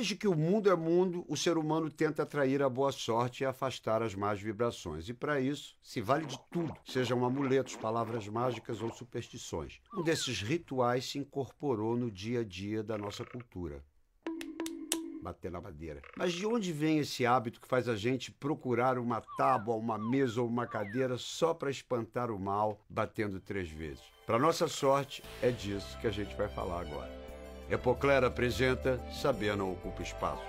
Desde que o mundo é mundo, o ser humano tenta atrair a boa sorte e afastar as más vibrações. E para isso, se vale de tudo, sejam amuletos, palavras mágicas ou superstições. Um desses rituais se incorporou no dia a dia da nossa cultura bater na madeira. Mas de onde vem esse hábito que faz a gente procurar uma tábua, uma mesa ou uma cadeira só para espantar o mal batendo três vezes? Para nossa sorte, é disso que a gente vai falar agora. Epocler apresenta Saber não ocupa espaço.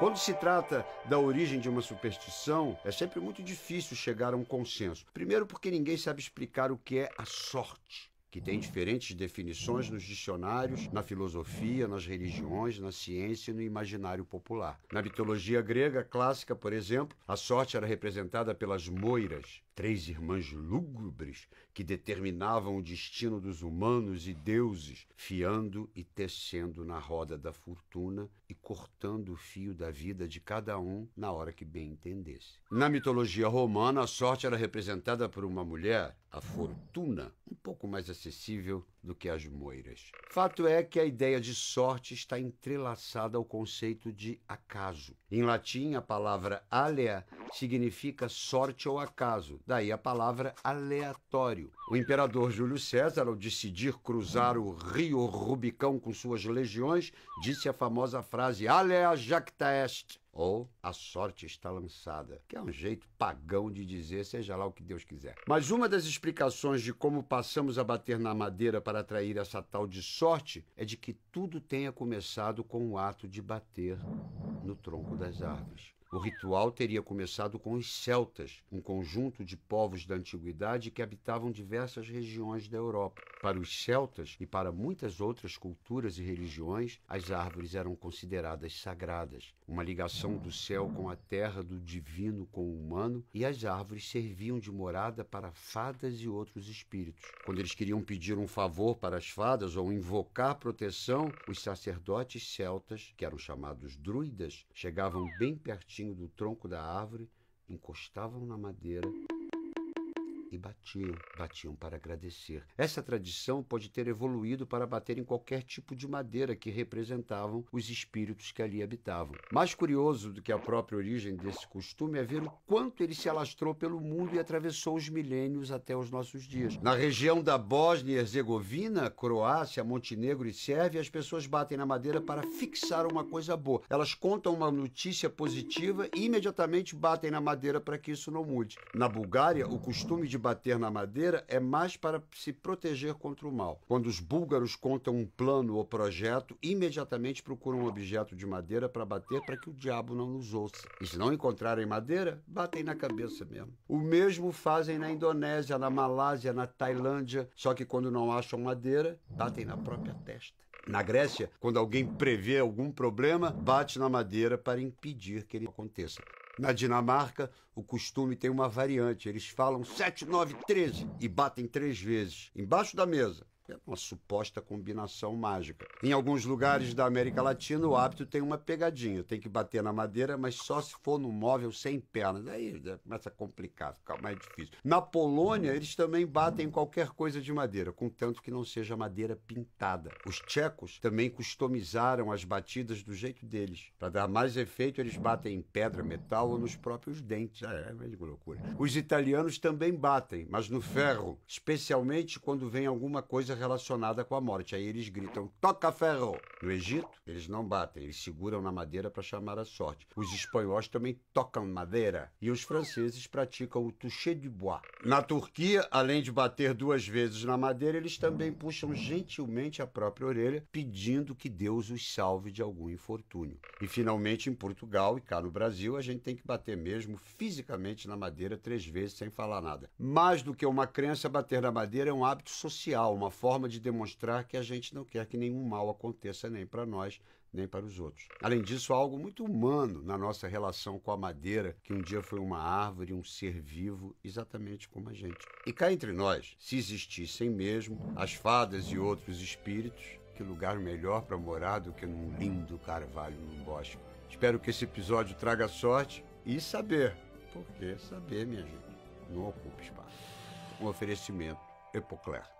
Quando se trata da origem de uma superstição, é sempre muito difícil chegar a um consenso. Primeiro, porque ninguém sabe explicar o que é a sorte que tem diferentes definições nos dicionários, na filosofia, nas religiões, na ciência e no imaginário popular. Na mitologia grega clássica, por exemplo, a sorte era representada pelas moiras, três irmãs lúgubres que determinavam o destino dos humanos e deuses, fiando e tecendo na roda da fortuna e cortando o fio da vida de cada um na hora que bem entendesse. Na mitologia romana, a sorte era representada por uma mulher, a Fortuna, um pouco mais acessível do que as moiras. Fato é que a ideia de sorte está entrelaçada ao conceito de acaso. Em latim, a palavra alea significa sorte ou acaso, daí a palavra aleatório. O imperador Júlio César, ao decidir cruzar o rio Rubicão com suas legiões, disse a famosa frase alea jacta est, ou a sorte está lançada, que é um jeito pagão de dizer, seja lá o que Deus quiser. Mas uma das explicações de como passamos a bater na madeira para atrair essa tal de sorte é de que tudo tenha começado com o ato de bater no tronco das árvores. O ritual teria começado com os celtas, um conjunto de povos da antiguidade que habitavam diversas regiões da Europa. Para os celtas e para muitas outras culturas e religiões, as árvores eram consideradas sagradas, uma ligação do céu com a terra, do divino com o humano, e as árvores serviam de morada para fadas e outros espíritos. Quando eles queriam pedir um favor para as fadas ou invocar proteção, os sacerdotes celtas, que eram chamados druidas, chegavam bem pertinho do tronco da árvore, encostavam na madeira e batiam, batiam para agradecer. Essa tradição pode ter evoluído para bater em qualquer tipo de madeira que representavam os espíritos que ali habitavam. Mais curioso do que a própria origem desse costume é ver o quanto ele se alastrou pelo mundo e atravessou os milênios até os nossos dias. Na região da Bósnia Herzegovina, Croácia, Montenegro e Sérvia, as pessoas batem na madeira para fixar uma coisa boa. Elas contam uma notícia positiva e imediatamente batem na madeira para que isso não mude. Na Bulgária, o costume de bater na madeira é mais para se proteger contra o mal. Quando os búlgaros contam um plano ou projeto, imediatamente procuram um objeto de madeira para bater para que o diabo não nos ouça. E se não encontrarem madeira, batem na cabeça mesmo. O mesmo fazem na Indonésia, na Malásia, na Tailândia, só que quando não acham madeira, batem na própria testa. Na Grécia, quando alguém prevê algum problema, bate na madeira para impedir que ele aconteça. Na Dinamarca, o costume tem uma variante. Eles falam 7, 9, 13 e batem três vezes embaixo da mesa uma suposta combinação mágica. Em alguns lugares da América Latina, o hábito tem uma pegadinha. Tem que bater na madeira, mas só se for num móvel sem pernas. Aí começa a complicar, fica mais difícil. Na Polônia, eles também batem em qualquer coisa de madeira, contanto que não seja madeira pintada. Os tchecos também customizaram as batidas do jeito deles. Para dar mais efeito, eles batem em pedra, metal ou nos próprios dentes. É, é loucura. Os italianos também batem, mas no ferro, especialmente quando vem alguma coisa relacionada com a morte. Aí eles gritam: toca ferro! No Egito, eles não batem, eles seguram na madeira para chamar a sorte. Os espanhóis também tocam madeira e os franceses praticam o toucher du bois. Na Turquia, além de bater duas vezes na madeira, eles também puxam gentilmente a própria orelha, pedindo que Deus os salve de algum infortúnio. E finalmente, em Portugal e cá no Brasil, a gente tem que bater mesmo fisicamente na madeira três vezes sem falar nada. Mais do que uma crença, bater na madeira é um hábito social, uma forma de demonstrar que a gente não quer que nenhum mal aconteça nem para nós, nem para os outros. Além disso, há algo muito humano na nossa relação com a madeira, que um dia foi uma árvore, um ser vivo, exatamente como a gente. E cá entre nós, se existissem mesmo as fadas e outros espíritos, que lugar melhor para morar do que num lindo carvalho num bosque? Espero que esse episódio traga sorte e saber, porque saber, minha gente, não ocupa espaço. Um oferecimento Epocler.